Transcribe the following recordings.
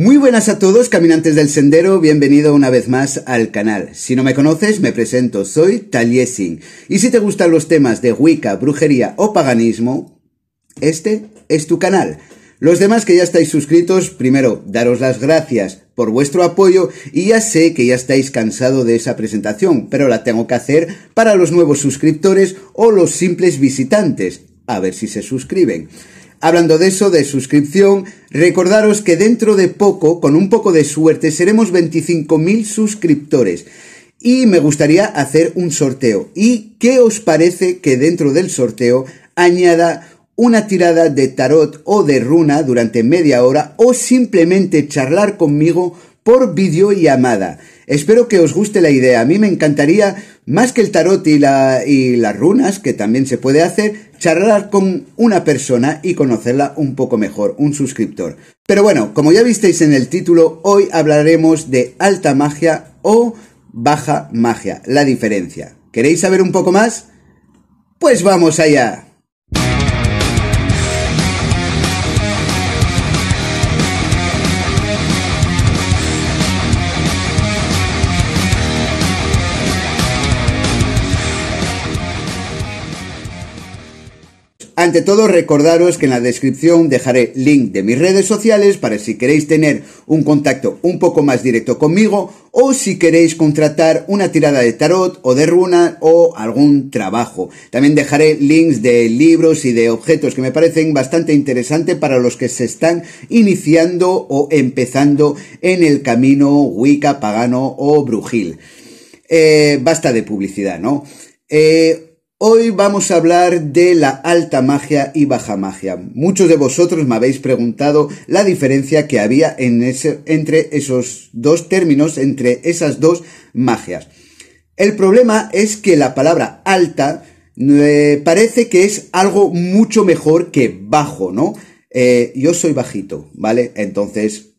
Muy buenas a todos, caminantes del sendero, bienvenido una vez más al canal. Si no me conoces, me presento, soy Taliesin. Y si te gustan los temas de Wicca, brujería o paganismo, este es tu canal. Los demás que ya estáis suscritos, primero, daros las gracias por vuestro apoyo y ya sé que ya estáis cansado de esa presentación, pero la tengo que hacer para los nuevos suscriptores o los simples visitantes. A ver si se suscriben. Hablando de eso, de suscripción, recordaros que dentro de poco, con un poco de suerte, seremos 25.000 suscriptores. Y me gustaría hacer un sorteo. ¿Y qué os parece que dentro del sorteo añada una tirada de tarot o de runa durante media hora o simplemente charlar conmigo por videollamada. Espero que os guste la idea. A mí me encantaría, más que el tarot y, la, y las runas, que también se puede hacer, charlar con una persona y conocerla un poco mejor, un suscriptor. Pero bueno, como ya visteis en el título, hoy hablaremos de alta magia o baja magia, la diferencia. ¿Queréis saber un poco más? Pues vamos allá. Ante todo, recordaros que en la descripción dejaré link de mis redes sociales para si queréis tener un contacto un poco más directo conmigo o si queréis contratar una tirada de tarot o de runa o algún trabajo. También dejaré links de libros y de objetos que me parecen bastante interesantes para los que se están iniciando o empezando en el camino Wicca, pagano o brujil. Eh, basta de publicidad, ¿no? Eh, Hoy vamos a hablar de la alta magia y baja magia. Muchos de vosotros me habéis preguntado la diferencia que había en ese, entre esos dos términos, entre esas dos magias. El problema es que la palabra alta eh, parece que es algo mucho mejor que bajo, ¿no? Eh, yo soy bajito, ¿vale? Entonces,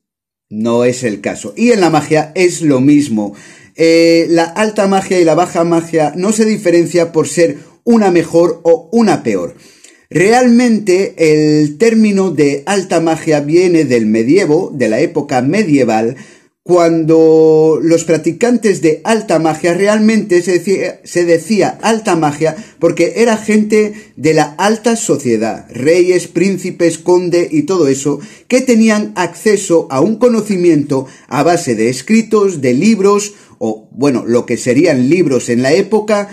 no es el caso. Y en la magia es lo mismo. Eh, la alta magia y la baja magia no se diferencia por ser una mejor o una peor. Realmente el término de alta magia viene del medievo, de la época medieval, cuando los practicantes de alta magia realmente se decía, alta magia porque era gente de la alta sociedad, reyes, príncipes, conde y todo eso, que tenían acceso a un conocimiento a base de escritos, de libros, o bueno, lo que serían libros en la época,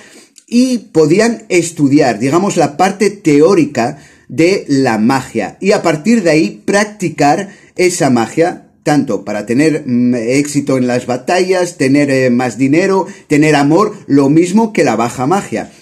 y podían estudiar, digamos, la parte teórica de la magia y a partir de ahí practicar esa magia tanto para tener mm, éxito en las batallas, tener eh, más dinero, tener amor, lo mismo que la baja magia.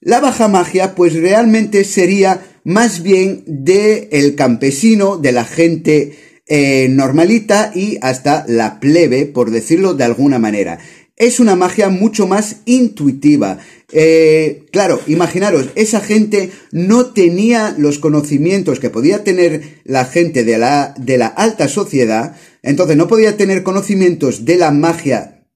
La baja magia pues realmente sería más bien de el campesino, de la gente eh, normalita y hasta la plebe, por decirlo de alguna manera. Es una magia mucho más intuitiva, eh, claro, imaginaros, esa gente no tenía los conocimientos que podía tener la gente de la, de la alta sociedad, entonces no podía tener conocimientos de la magia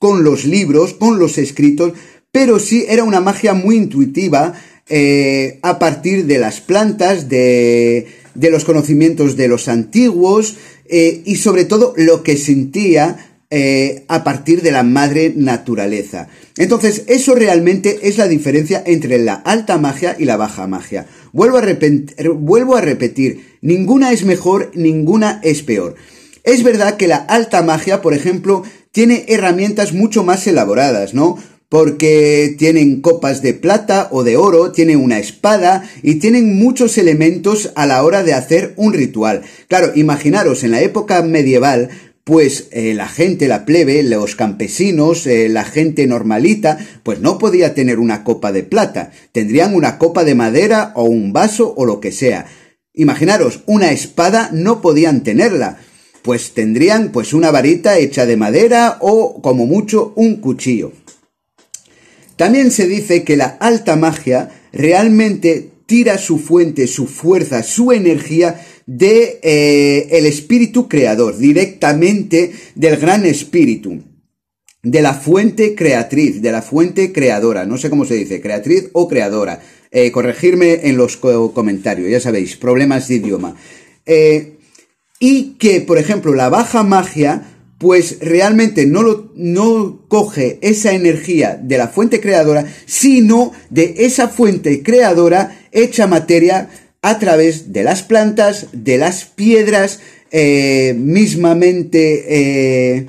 con los libros, con los escritos, pero sí era una magia muy intuitiva eh, a partir de las plantas, de, los conocimientos de los antiguos eh, y sobre todo lo que sentía eh, a partir de la madre naturaleza. Entonces, eso realmente es la diferencia entre la alta magia y la baja magia. Eh, vuelvo a, repetir, ninguna es mejor, ninguna es peor. Es verdad que la alta magia, por ejemplo, tiene herramientas mucho más elaboradas, ¿no? porque tienen copas de plata o de oro, tiene una espada y tienen muchos elementos a la hora de hacer un ritual. Claro, imaginaros en la época medieval pues eh, la gente, la plebe, los campesinos, eh, la gente normalita, pues no podía tener una copa de plata, tendrían una copa de madera o un vaso o lo que sea. Imaginaros, una espada no podían tenerla, pues tendrían pues una varita hecha de madera o como mucho un cuchillo. También se dice que la alta magia realmente tira su fuente, su fuerza, su energía de eh, el espíritu creador, directamente del gran espíritu, de la fuente creatriz, de la fuente creadora, no sé cómo se dice, creatriz o creadora. Eh, corregirme en los comentarios, ya sabéis, problemas de idioma. Eh, y que, por ejemplo, la baja magia pues realmente no, lo, no coge esa energía de la fuente creadora, sino de esa fuente creadora hecha materia a través de las plantas, de las piedras, eh, mismamente eh,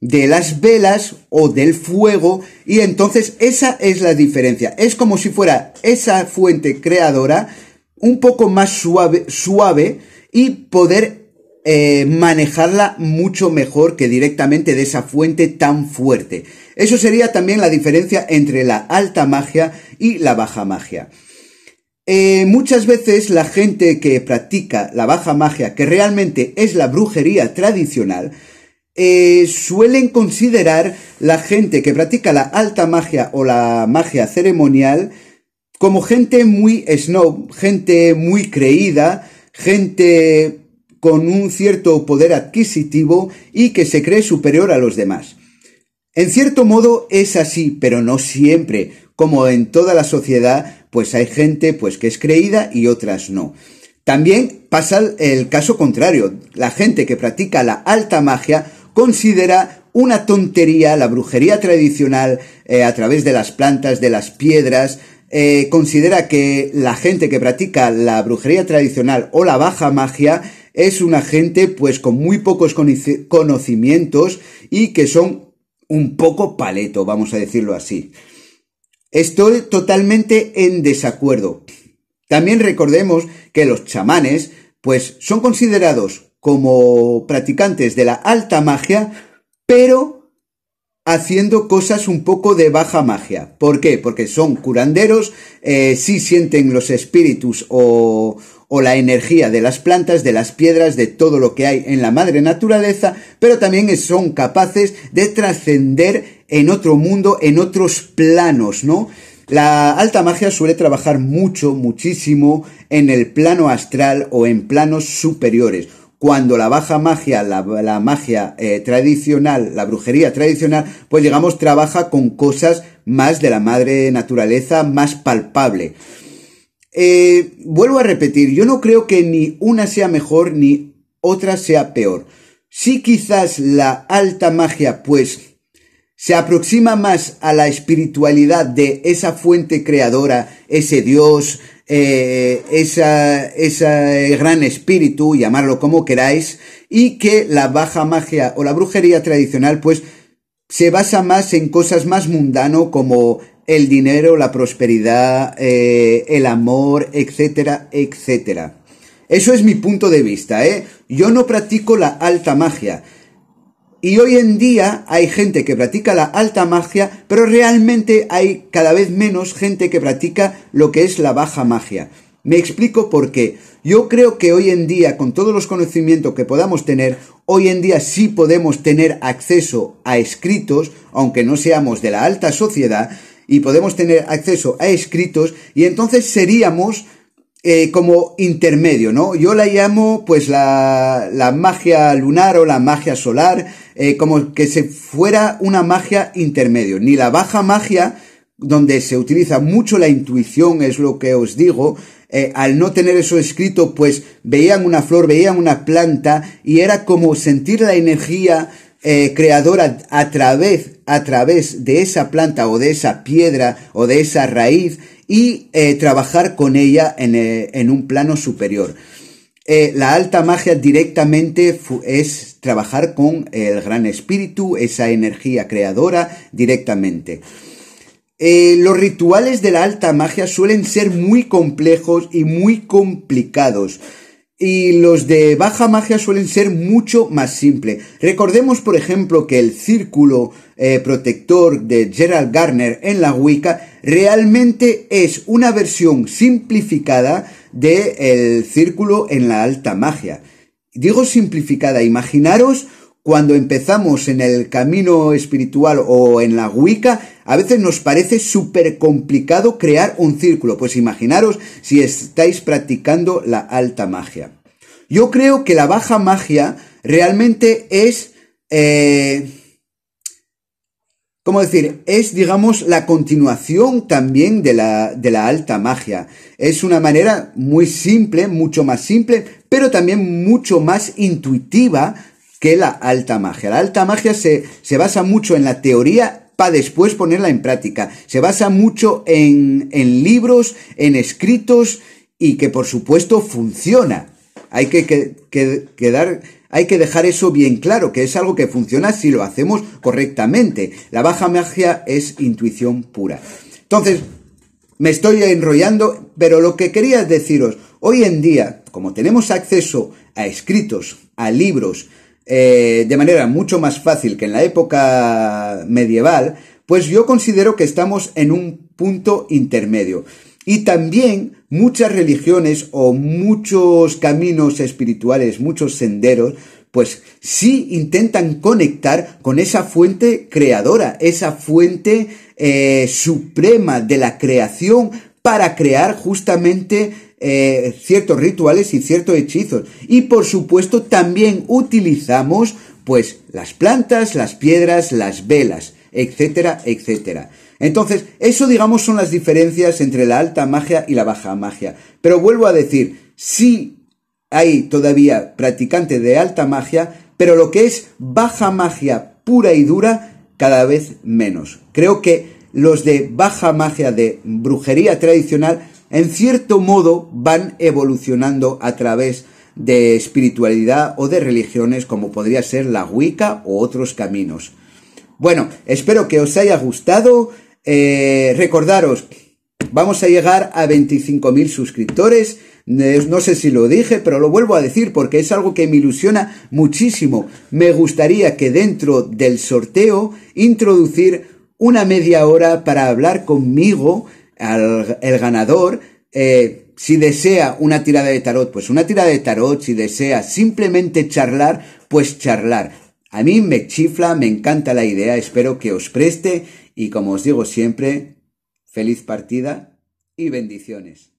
de las velas o del fuego. Y entonces esa es la diferencia. Es como si fuera esa fuente creadora un poco más suave, y poder eh, manejarla mucho mejor que directamente de esa fuente tan fuerte. Eso sería también la diferencia entre la alta magia y la baja magia. Eh, muchas veces la gente que practica la baja magia, que realmente es la brujería tradicional, eh, suelen considerar la gente que practica la alta magia o la magia ceremonial como gente muy snob, gente muy creída, gente con un cierto poder adquisitivo y que se cree superior a los demás. En cierto modo es así, pero no siempre. Como en toda la sociedad, pues hay gente pues que es creída y otras no. También pasa el caso contrario. La gente que practica la alta magia considera una tontería la brujería tradicional eh, a través de las plantas, de las piedras. Eh, considera que la gente que practica la brujería tradicional o la baja magia es una gente pues con muy pocos conocimientos y que son un poco paleto, vamos a decirlo así. Estoy totalmente en desacuerdo. También recordemos que los chamanes, pues son considerados como practicantes de la alta magia, pero haciendo cosas un poco de baja magia. ¿Por qué? Porque son curanderos, eh, sí sienten los espíritus o, o la energía de las plantas, de las piedras, de todo lo que hay en la madre naturaleza, pero también son capaces de trascender en otro mundo, en otros planos, ¿no? La alta magia suele trabajar mucho, muchísimo en el plano astral o en planos superiores cuando la baja magia, la, magia eh, tradicional, la brujería tradicional, pues digamos trabaja con cosas más de la madre naturaleza, más palpable. Eh, vuelvo a repetir, yo no creo que ni una sea mejor ni otra sea peor. Sí quizás la alta magia pues se aproxima más a la espiritualidad de esa fuente creadora, ese Dios, eh, esa, ese eh, gran espíritu, llamarlo como queráis, y que la baja magia o la brujería tradicional pues se basa más en cosas más mundano como el dinero, la prosperidad, eh, el amor, etcétera, etcétera. Eso es mi punto de vista, ¿eh? Yo no practico la alta magia. Y hoy en día hay gente que practica la alta magia, pero realmente hay cada vez menos gente que practica lo que es la baja magia. Me explico por qué. Yo creo que hoy en día, con todos los conocimientos que podamos tener, hoy en día sí podemos tener acceso a escritos, aunque no seamos de la alta sociedad, y podemos tener acceso a escritos y entonces seríamos eh, como intermedio, ¿no? Yo la llamo pues la, la magia lunar o la magia solar, eh, como que se fuera una magia intermedio, ni la baja magia, donde se utiliza mucho la intuición, es lo que os digo, eh, al no tener eso escrito, pues veían una flor, veían una planta y era como sentir la energía eh, creadora a, través, a través de esa planta o de esa piedra o de esa raíz y eh, trabajar con ella en, eh, en un plano superior. la alta magia directamente es trabajar con el gran espíritu, esa energía creadora directamente. los rituales de la alta magia suelen ser muy complejos y muy complicados y los de baja magia suelen ser mucho más simple. Recordemos, por ejemplo, que el círculo eh, protector de Gerald Garner en la Wicca realmente es una versión simplificada del círculo en la alta magia. Digo simplificada, imaginaros cuando empezamos en el camino espiritual o en la Wicca, a veces nos parece súper complicado crear un círculo. Pues imaginaros si estáis practicando la alta magia. Yo creo que la baja magia realmente es... Eh, ¿Cómo decir? Es, digamos, la continuación también de la, de la alta magia. Es una manera muy simple, mucho más simple, pero también mucho más intuitiva que la alta magia. La alta magia se, basa mucho en la teoría para después ponerla en práctica. Se basa mucho en, en libros, en escritos y que por supuesto funciona. Hay que, que, hay que dejar eso bien claro, que es algo que funciona si lo hacemos correctamente. La baja magia es intuición pura. Entonces, me estoy enrollando, pero lo que quería deciros, hoy en día, como tenemos acceso a escritos, a libros, eh, de manera mucho más fácil que en la época medieval, pues yo considero que estamos en un punto intermedio. Y también muchas religiones o muchos caminos espirituales, muchos senderos, pues sí intentan conectar con esa fuente creadora, esa fuente eh, suprema de la creación para crear justamente eh, ciertos rituales y ciertos hechizos. Y por supuesto también utilizamos pues las plantas, las piedras, las velas, etcétera, etcétera. Entonces, eso digamos son las diferencias entre la alta magia y la baja magia. Pero vuelvo a decir, sí hay todavía practicantes de alta magia, pero lo que es baja magia pura y dura, cada vez menos. Creo que los de baja magia de brujería tradicional en cierto modo van evolucionando a través de espiritualidad o de religiones como podría ser la Wicca o otros caminos. Bueno, espero que os haya gustado. Eh, recordaros, vamos a llegar a 25.000 suscriptores. Eh, no sé si lo dije, pero lo vuelvo a decir porque es algo que me ilusiona muchísimo. Me gustaría que dentro del sorteo introducir una media hora para hablar conmigo al, el ganador, eh, si desea una tirada de tarot, pues una tirada de tarot, si desea simplemente charlar, pues charlar. A mí me chifla, me encanta la idea, espero que os preste y como os digo siempre, feliz partida y bendiciones.